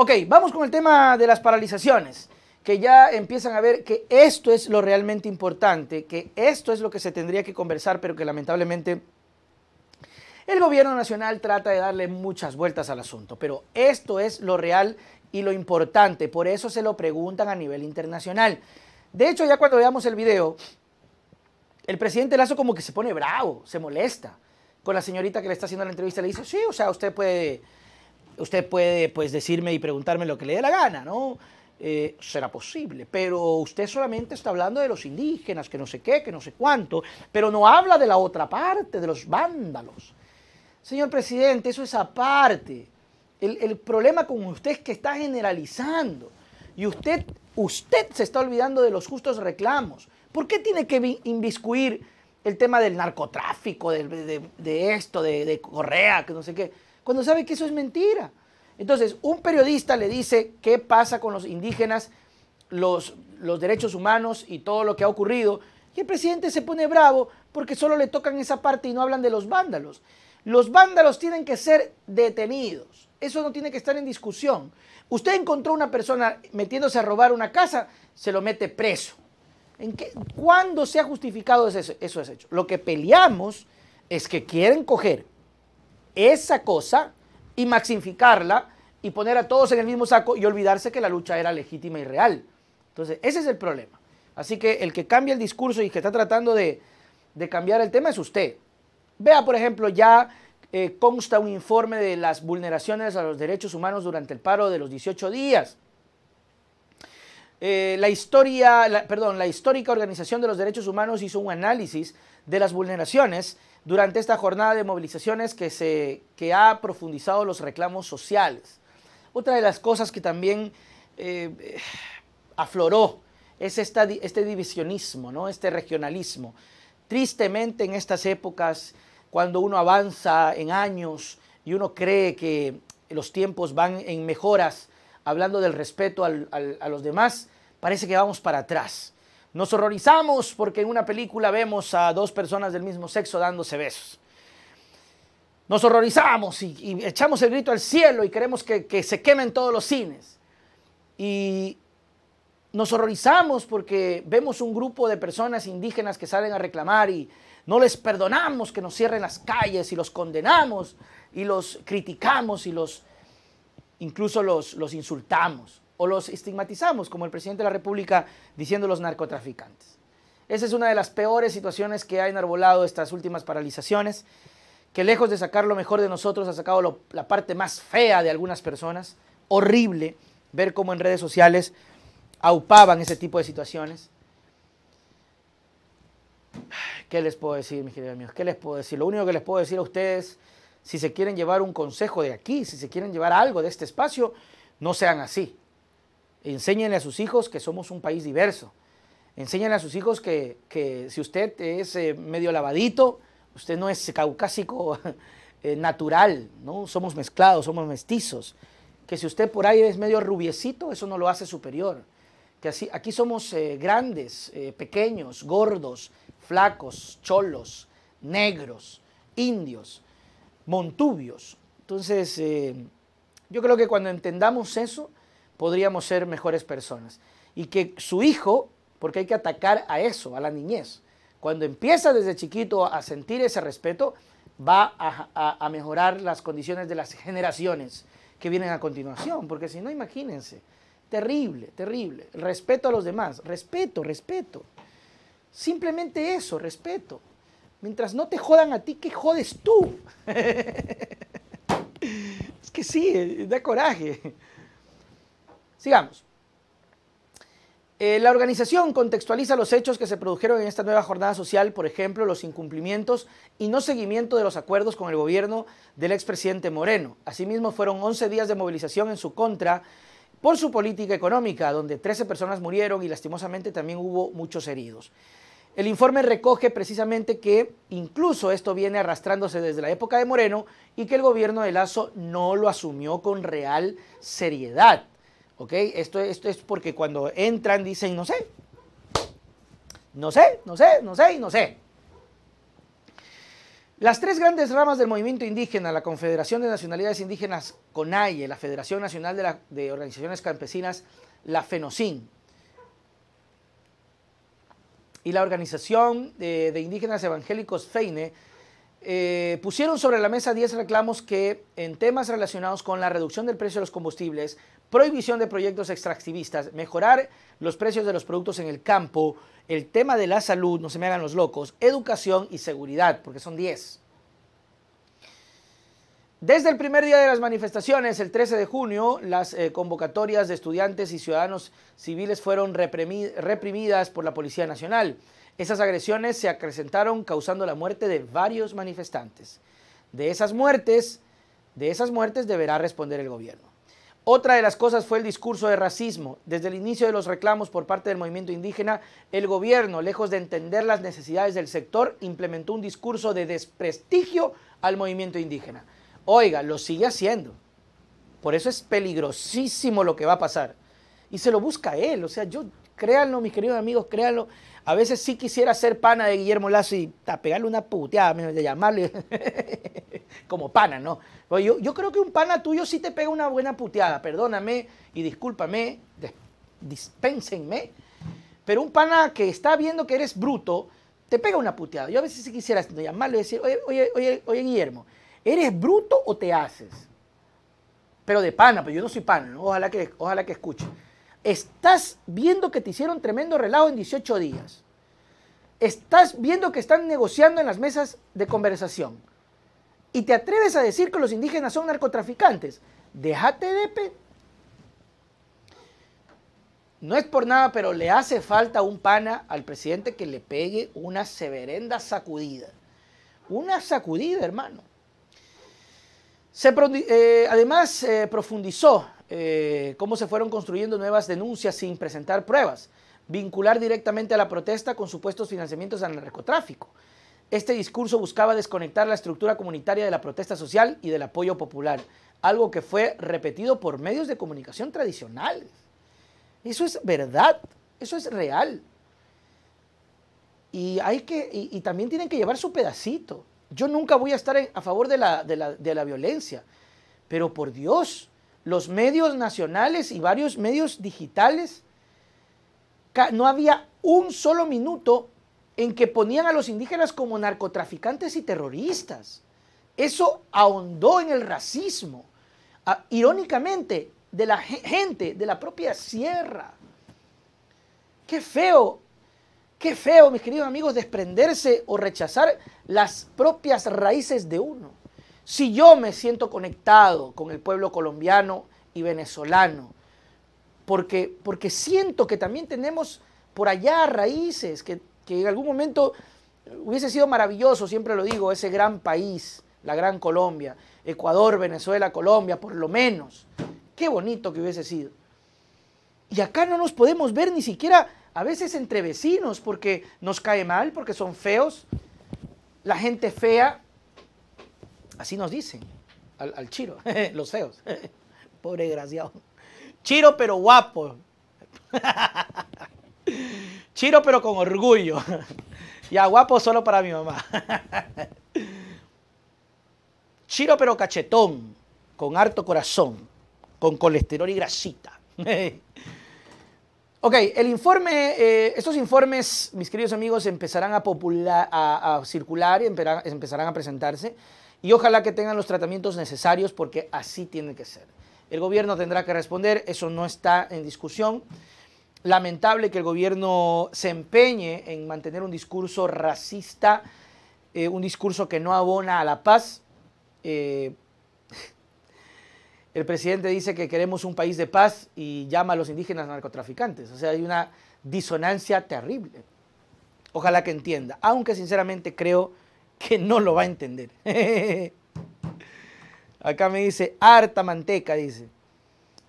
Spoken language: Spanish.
Ok, vamos con el tema de las paralizaciones, que ya empiezan a ver que esto es lo realmente importante, que esto es lo que se tendría que conversar, pero que lamentablemente el gobierno nacional trata de darle muchas vueltas al asunto, pero esto es lo real y lo importante, por eso se lo preguntan a nivel internacional. De hecho, ya cuando veamos el video, el presidente Lazo como que se pone bravo, se molesta con la señorita que le está haciendo la entrevista, le dice, sí, o sea, usted puede usted puede pues, decirme y preguntarme lo que le dé la gana, ¿no? Eh, será posible, pero usted solamente está hablando de los indígenas, que no sé qué, que no sé cuánto, pero no habla de la otra parte, de los vándalos. Señor presidente, eso es aparte. El, problema con usted es que está generalizando y usted, usted se está olvidando de los justos reclamos. ¿Por qué tiene que inviscuir el tema del narcotráfico, de, esto, de Correa, que no sé qué? cuando sabe que eso es mentira. Entonces, un periodista le dice qué pasa con los indígenas, los, los derechos humanos y todo lo que ha ocurrido, y el presidente se pone bravo porque solo le tocan esa parte y no hablan de los vándalos. Los vándalos tienen que ser detenidos. Eso no tiene que estar en discusión. Usted encontró una persona metiéndose a robar una casa, se lo mete preso. ¿En ¿Cuándo se ha justificado eso, eso es hecho? Lo que peleamos es que quieren coger esa cosa y maximificarla y poner a todos en el mismo saco y olvidarse que la lucha era legítima y real. Entonces, ese es el problema. Así que el que cambia el discurso y que está tratando de, cambiar el tema es usted. Vea, por ejemplo, ya eh, consta un informe de las vulneraciones a los derechos humanos durante el paro de los 18 días. Eh, la historia, perdón, la histórica Organización de los Derechos Humanos hizo un análisis de las vulneraciones durante esta jornada de movilizaciones que, se, ha profundizado los reclamos sociales. Otra de las cosas que también eh, afloró es este divisionismo, ¿no? este regionalismo. Tristemente en estas épocas, cuando uno avanza en años y uno cree que los tiempos van en mejoras, hablando del respeto a los demás, parece que vamos para atrás. Nos horrorizamos porque en una película vemos a dos personas del mismo sexo dándose besos. Nos horrorizamos y, echamos el grito al cielo y queremos que, se quemen todos los cines. Y nos horrorizamos porque vemos un grupo de personas indígenas que salen a reclamar y no les perdonamos que nos cierren las calles y los condenamos y los criticamos y los incluso los insultamos o los estigmatizamos, como el presidente de la República diciendo los narcotraficantes. Esa es una de las peores situaciones que ha enarbolado estas últimas paralizaciones, que lejos de sacar lo mejor de nosotros ha sacado la parte más fea de algunas personas. Horrible ver cómo en redes sociales aupaban ese tipo de situaciones. ¿Qué les puedo decir, mis queridos amigos? ¿Qué les puedo decir? Lo único que les puedo decir a ustedes, si se quieren llevar un consejo de aquí, si se quieren llevar algo de este espacio, no sean así. Enséñenle a sus hijos que somos un país diverso. Enséñenle a sus hijos que, si usted es eh, medio lavadito, usted no es caucásico eh, natural, ¿no? Somos mezclados, somos mestizos. Que si usted por ahí es medio rubiecito, eso no lo hace superior. Que así, aquí somos eh, grandes, pequeños, gordos, flacos, cholos, negros, indios, montubios. Entonces, yo creo que cuando entendamos eso, podríamos ser mejores personas. Y que su hijo, porque hay que atacar a eso, a la niñez, cuando empieza desde chiquito a sentir ese respeto, va a, mejorar las condiciones de las generaciones que vienen a continuación, porque si no, imagínense, terrible, terrible. Respeto a los demás, respeto, respeto. Simplemente eso, respeto. Mientras no te jodan a ti, ¿qué jodes tú? es que sí, da coraje. Sigamos. Eh, la organización contextualiza los hechos que se produjeron en esta nueva jornada social, por ejemplo, los incumplimientos y no seguimiento de los acuerdos con el gobierno del expresidente Moreno. Asimismo, fueron 11 días de movilización en su contra por su política económica, donde 13 personas murieron y lastimosamente también hubo muchos heridos. El informe recoge precisamente que incluso esto viene arrastrándose desde la época de Moreno y que el gobierno de Lazo no lo asumió con real seriedad. Esto, esto es porque cuando entran dicen, no sé, no sé, no sé, no sé y no sé. Las tres grandes ramas del movimiento indígena, la Confederación de Nacionalidades Indígenas CONAIE, la Federación Nacional de, Organizaciones Campesinas, la FENOCIN, y la Organización de Indígenas Evangélicos FEINE, eh, pusieron sobre la mesa 10 reclamos que en temas relacionados con la reducción del precio de los combustibles, prohibición de proyectos extractivistas, mejorar los precios de los productos en el campo, el tema de la salud, no se me hagan los locos, educación y seguridad, porque son 10. Desde el primer día de las manifestaciones, el 13 de junio, las eh, convocatorias de estudiantes y ciudadanos civiles fueron reprimidas por la Policía Nacional. Esas agresiones se acrecentaron causando la muerte de varios manifestantes. De esas muertes, de esas muertes deberá responder el gobierno. Otra de las cosas fue el discurso de racismo. Desde el inicio de los reclamos por parte del movimiento indígena, el gobierno, lejos de entender las necesidades del sector, implementó un discurso de desprestigio al movimiento indígena. Oiga, lo sigue haciendo. Por eso es peligrosísimo lo que va a pasar. Y se lo busca él. O sea, yo Créanlo, mis queridos amigos, créanlo. A veces sí quisiera ser pana de Guillermo Lazo y pegarle una puteada, de llamarle como pana, ¿no? yo, yo creo que un pana tuyo sí te pega una buena puteada, perdóname y discúlpame, dispénsenme. Pero un pana que está viendo que eres bruto, te pega una puteada. Yo a veces sí quisiera llamarlo y decir, oye, oye, oye, Guillermo, ¿eres bruto o te haces? Pero de pana, pues yo no soy pana, ojalá, que, ojalá que escuche. Estás viendo que te hicieron tremendo relajo en 18 días. Estás viendo que están negociando en las mesas de conversación. Y te atreves a decir que los indígenas son narcotraficantes. Déjate de... Pe no es por nada, pero le hace falta un pana al presidente que le pegue una severenda sacudida. Una sacudida, hermano. Eh, además, eh, profundizó eh, cómo se fueron construyendo nuevas denuncias sin presentar pruebas, vincular directamente a la protesta con supuestos financiamientos al narcotráfico. Este discurso buscaba desconectar la estructura comunitaria de la protesta social y del apoyo popular, algo que fue repetido por medios de comunicación tradicional. Eso es verdad, eso es real. Y, hay que, y, también tienen que llevar su pedacito. Yo nunca voy a estar a favor de la, de la violencia, pero por Dios, los medios nacionales y varios medios digitales, no había un solo minuto en que ponían a los indígenas como narcotraficantes y terroristas. Eso ahondó en el racismo. Ah, irónicamente, de la gente, de la propia sierra. Qué feo, qué feo, mis queridos amigos, desprenderse o rechazar las propias raíces de uno. Si yo me siento conectado con el pueblo colombiano y venezolano, porque, porque siento que también tenemos por allá raíces, que, que en algún momento hubiese sido maravilloso, siempre lo digo, ese gran país, la gran Colombia, Ecuador, Venezuela, Colombia, por lo menos. Qué bonito que hubiese sido. Y acá no nos podemos ver ni siquiera a veces entre vecinos porque nos cae mal, porque son feos. La gente fea Así nos dicen al, Chiro, los feos. Pobre desgraciado. Chiro pero guapo. Chiro pero con orgullo. Ya guapo solo para mi mamá. Chiro pero cachetón, con harto corazón, con colesterol y grasita. Ok, el informe, eh, estos informes, mis queridos amigos, empezarán a, circular y empezarán, a presentarse y ojalá que tengan los tratamientos necesarios porque así tiene que ser. El gobierno tendrá que responder, eso no está en discusión. Lamentable que el gobierno se empeñe en mantener un discurso racista, eh, un discurso que no abona a la paz. Eh, el presidente dice que queremos un país de paz y llama a los indígenas narcotraficantes. O sea, hay una disonancia terrible. Ojalá que entienda, aunque sinceramente creo que no lo va a entender. Acá me dice, harta manteca, dice.